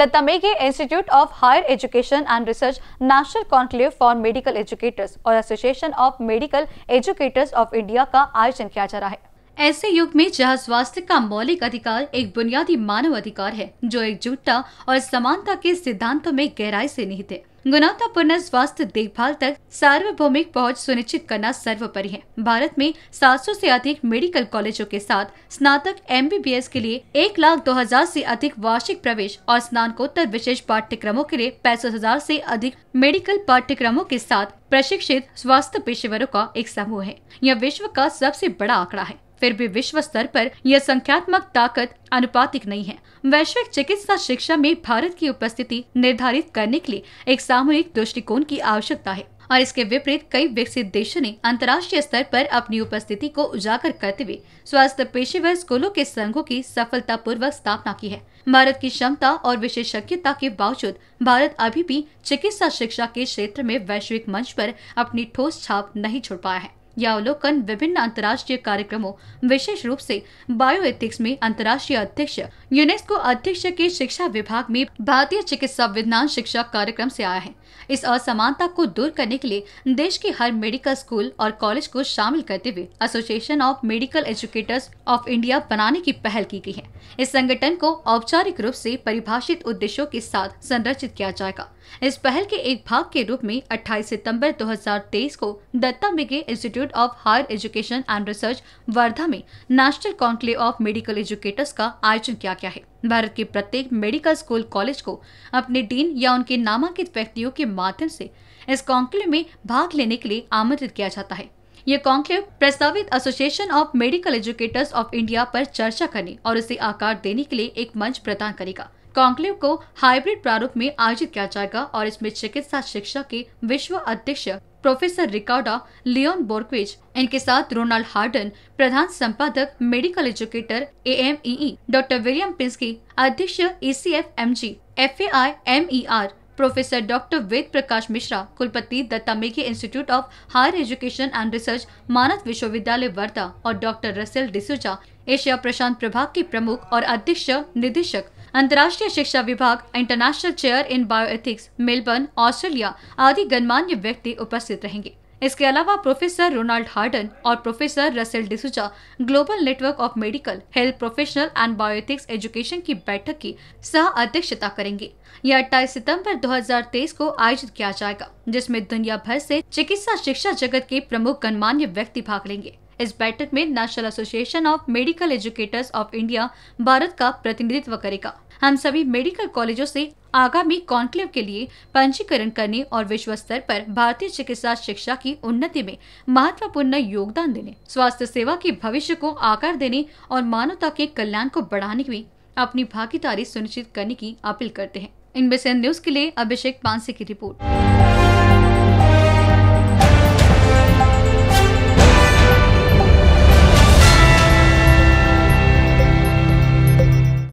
the Tamege Institute of Higher Education and Research National Conclave for Medical Educators or Association of Medical Educators of India का आयोजन किया जा रहा है ऐसे युग में जहां स्वास्थ्य का मौलिक अधिकार एक बुनियादी मानव अधिकार है जो एकजुटता और समानता के सिद्धांतों में गहराई से निहित है गुणवत्तापूर्ण स्वास्थ्य देखभाल तक सार्वभौमिक पहुंच सुनिश्चित करना सर्वोपरि है भारत में 700 से अधिक मेडिकल कॉलेजों के साथ स्नातक एस के लिए एक लाख दो हजार ऐसी अधिक वार्षिक प्रवेश और स्नातकोत्तर विशेष पाठ्यक्रमों के लिए पैंसठ हजार ऐसी अधिक मेडिकल पाठ्यक्रमों के साथ प्रशिक्षित स्वास्थ्य पेशेवरों का एक समूह है यह विश्व का सबसे बड़ा आंकड़ा है फिर भी विश्व स्तर पर यह संख्यात्मक ताकत अनुपातिक नहीं है वैश्विक चिकित्सा शिक्षा में भारत की उपस्थिति निर्धारित करने के लिए एक सामूहिक दृष्टिकोण की आवश्यकता है और इसके विपरीत कई विकसित देशों ने अंतर्राष्ट्रीय स्तर पर अपनी उपस्थिति को उजागर करते हुए स्वास्थ्य पेशेवर स्कूलों के संघों की सफलतापूर्वक स्थापना की है भारत की क्षमता और विशेषज्ञता के बावजूद भारत अभी भी चिकित्सा शिक्षा के क्षेत्र में वैश्विक मंच पर अपनी ठोस छाप नहीं छोड़ पाया है यह अवलोकन विभिन्न अंतर्राष्ट्रीय कार्यक्रमों विशेष रूप से बायोएथिक्स में अंतर्राष्ट्रीय अध्यक्ष यूनेस्को अध्यक्ष के शिक्षा विभाग में भारतीय चिकित्सा विज्ञान शिक्षा कार्यक्रम से आया है इस असमानता को दूर करने के लिए देश के हर मेडिकल स्कूल और कॉलेज को शामिल करते हुए association of medical educators of India बनाने की पहल की गई है इस संगठन को औपचारिक रूप से परिभाषित उद्देश्यों के साथ संरचित किया जाएगा इस पहल के एक भाग के रूप में 28 सितंबर 2023 को Datta Meghe institute of higher education and research Wardha में national conclave of medical educators का आयोजन किया गया है भारत के प्रत्येक मेडिकल स्कूल कॉलेज को अपने डीन या उनके नामांकित व्यक्तियों के माध्यम से इस कॉन्क्लेव में भाग लेने के लिए आमंत्रित किया जाता है ये कॉन्क्लेव प्रस्तावित association of medical educators of India पर चर्चा करने और इसे आकार देने के लिए एक मंच प्रदान करेगा कॉन्क्लेव को हाइब्रिड प्रारूप में आयोजित किया जाएगा और इसमें चिकित्सा शिक्षा के विश्व अध्यक्ष प्रोफेसर रिकॉर्डा लियोन बोर्कविच इनके साथ रोनाल्ड हार्डन प्रधान संपादक medical educator A M E doctor William Pinsky अध्यक्ष E C F M G F A I M E R professor doctor Ved Prakash Mishra कुलपति Datta Meghe institute of higher education and research मानव विश्वविद्यालय वर्धा और doctor Russell D'Souza Asia प्रशांत प्रभाग के प्रमुख और अध्यक्ष निदेशक अंतर्राष्ट्रीय शिक्षा विभाग international chair in bioethics Melbourne Australia आदि गणमान्य व्यक्ति उपस्थित रहेंगे इसके अलावा प्रोफेसर रोनाल्ड हार्डन और professor Russell D'Souza global network of medical health professional and bioethics education की बैठक की सह अध्यक्षता करेंगे यह अट्ठाईस सितंबर 2023 को आयोजित किया जाएगा जिसमें दुनिया भर से चिकित्सा शिक्षा जगत के प्रमुख गणमान्य व्यक्ति भाग लेंगे इस बैठक में national association of medical educators of India Bharat का प्रतिनिधित्व करेगा हम सभी मेडिकल कॉलेजों से आगामी कॉन्क्लेव के लिए पंजीकरण करने और विश्व स्तर पर भारतीय चिकित्सा शिक्षा की उन्नति में महत्वपूर्ण योगदान देने स्वास्थ्य सेवा के भविष्य को आकार देने और मानवता के कल्याण को बढ़ाने में अपनी भागीदारी सुनिश्चित करने की अपील करते हैं बेसन न्यूज के लिए अभिषेक पांसे की रिपोर्ट